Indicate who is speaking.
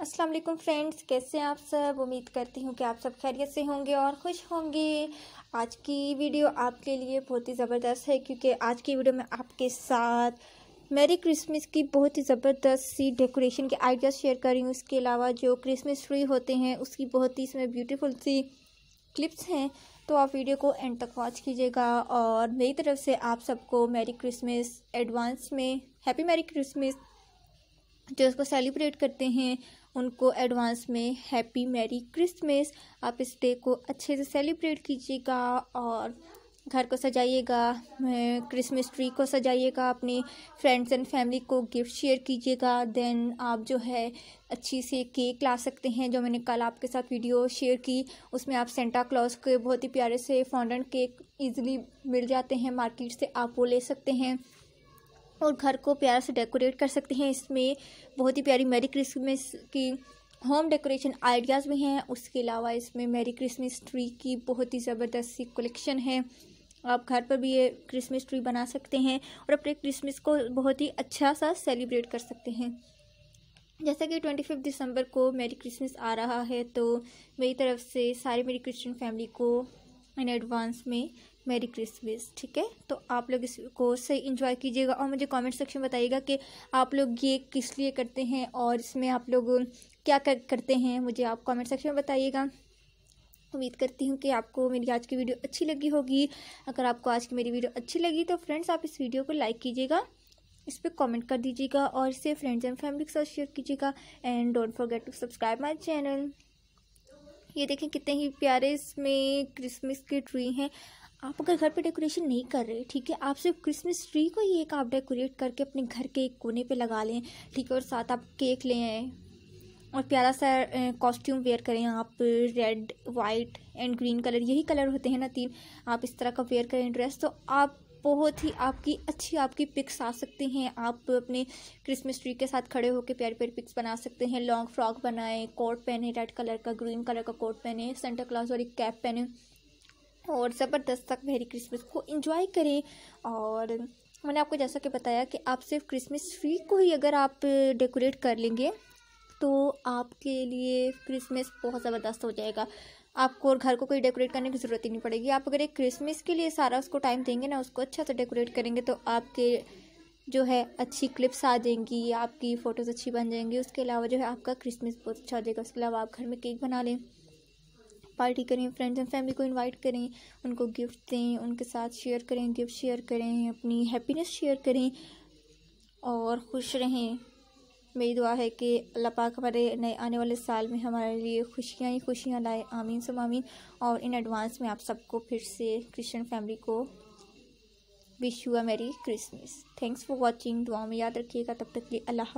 Speaker 1: अस्सलाम वालेकुम फ्रेंड्स कैसे आप सब उम्मीद करती हूँ कि आप सब खैरियत से होंगे और खुश होंगे आज की वीडियो आपके लिए बहुत ही ज़बरदस्त है क्योंकि आज की वीडियो में आपके साथ मेरी क्रिसमस की बहुत ही ज़बरदस्त सी डेकोरेशन के आइडियाज़ शेयर कर रही हूँ इसके अलावा जो क्रिसमस ट्री होते हैं उसकी बहुत ही इसमें ब्यूटीफुल सी क्लिप्स हैं तो आप वीडियो को एंड तक वॉच कीजिएगा और मेरी तरफ से आप सबको मेरी क्रिसमस एडवांस में हैप्पी मैरी क्रिसमस जो उसको सेलिब्रेट करते हैं उनको एडवांस में हैप्पी मैरी क्रिसमस आप इस डे को अच्छे से सेलिब्रेट कीजिएगा और घर को सजाइएगा क्रिसमस ट्री को सजाइएगा अपने फ्रेंड्स एंड फैमिली को गिफ्ट शेयर कीजिएगा देन आप जो है अच्छी से केक ला सकते हैं जो मैंने कल आपके साथ वीडियो शेयर की उसमें आप सेंटा क्लॉज के बहुत ही प्यारे से फॉन्डन केक इजीली मिल जाते हैं मार्केट से आप वो ले सकते हैं और घर को प्यार से डेकोरेट कर सकते हैं इसमें बहुत ही प्यारी मेरी क्रिसमस की होम डेकोरेशन आइडियाज़ भी हैं उसके अलावा इसमें मेरी क्रिसमस ट्री की बहुत ही ज़बरदस्त सी कलेक्शन है आप घर पर भी ये क्रिसमस ट्री बना सकते हैं और अपने क्रिसमस को बहुत ही अच्छा सा सेलिब्रेट कर सकते हैं जैसा कि ट्वेंटी फिफ्थ दिसंबर को मेरी क्रिसमस आ रहा है तो मेरी तरफ से सारे मेरी क्रिश्चियन फैमिली को इन एडवांस में मेरी क्रिसमस ठीक है तो आप लोग इसको सही इंजॉय कीजिएगा और मुझे कमेंट सेक्शन में बताइएगा कि आप लोग ये किस लिए करते हैं और इसमें आप लोग क्या कर, करते हैं मुझे आप कमेंट सेक्शन में बताइएगा उम्मीद करती हूँ कि आपको मेरी आज की वीडियो अच्छी लगी होगी अगर आपको आज की मेरी वीडियो अच्छी लगी तो फ्रेंड्स आप इस वीडियो को लाइक कीजिएगा इस पर कॉमेंट कर दीजिएगा और इसे फ्रेंड्स एंड फैमिली के साथ शेयर कीजिएगा and don't forget to subscribe my channel ये देखें कितने ही प्यारे इसमें क्रिसमस के ट्री हैं आप अगर घर पे डेकोरेशन नहीं कर रहे ठीक है आप सिर्फ क्रिसमस ट्री को ही एक आप डेकोरेट करके अपने घर के एक कोने पे लगा लें ठीक है और साथ आप केक लें और प्यारा सा कॉस्ट्यूम वेयर करें आप red white and green colour यही कलर होते हैं ना तीन आप इस तरह का वेयर करें ड्रेस तो आप बहुत ही आपकी अच्छी आपकी पिक्स आ सकती हैं आप अपने क्रिसमस ट्री के साथ खड़े होकर प्यारे प्यारे पिक्स बना सकते हैं लॉन्ग फ्रॉक बनाएं कोट पहने रेड कलर का ग्रीन कलर का कोट पहने सेंटा क्लास और एक कैप पहने और ज़बरदस्त तक मेरी क्रिसमस को इंजॉय करें और मैंने आपको जैसा कि बताया कि आप सिर्फ क्रिसमस ट्री को ही अगर आप डेकोरेट कर लेंगे तो आपके लिए क्रिसमस बहुत ज़बरदस्त हो जाएगा आपको और घर को कोई डेकोरेट करने की ज़रूरत ही नहीं पड़ेगी आप अगर एक क्रिसमस के लिए सारा उसको टाइम देंगे ना उसको अच्छा से डेकोरेट करेंगे तो आपके जो है अच्छी क्लिप्स आ जाएंगी आपकी फ़ोटोज़ अच्छी बन जाएंगी उसके अलावा जो है आपका क्रिसमस बहुत अच्छा हो जाएगा उसके अलावा आप घर में केक बना लें पार्टी करें फ्रेंड्स एंड फैमिली को इनवाइट करें उनको गिफ्ट दें उनके साथ शेयर करें गिफ्ट शेयर करें अपनी हैप्पीनेस शेयर करें और खुश रहें मेरी दुआ है कि अल्लाह पाक हमारे नए आने वाले साल में हमारे लिए खुशियाँ ही खुशियाँ लाए आमीन सुम आमीन और इन एडवांस में आप सबको फिर से क्रिश्चियन फैमिली को wish you a merry Christmas thanks for watching दुआ में याद रखिएगा तब तक के लिए अल्लाह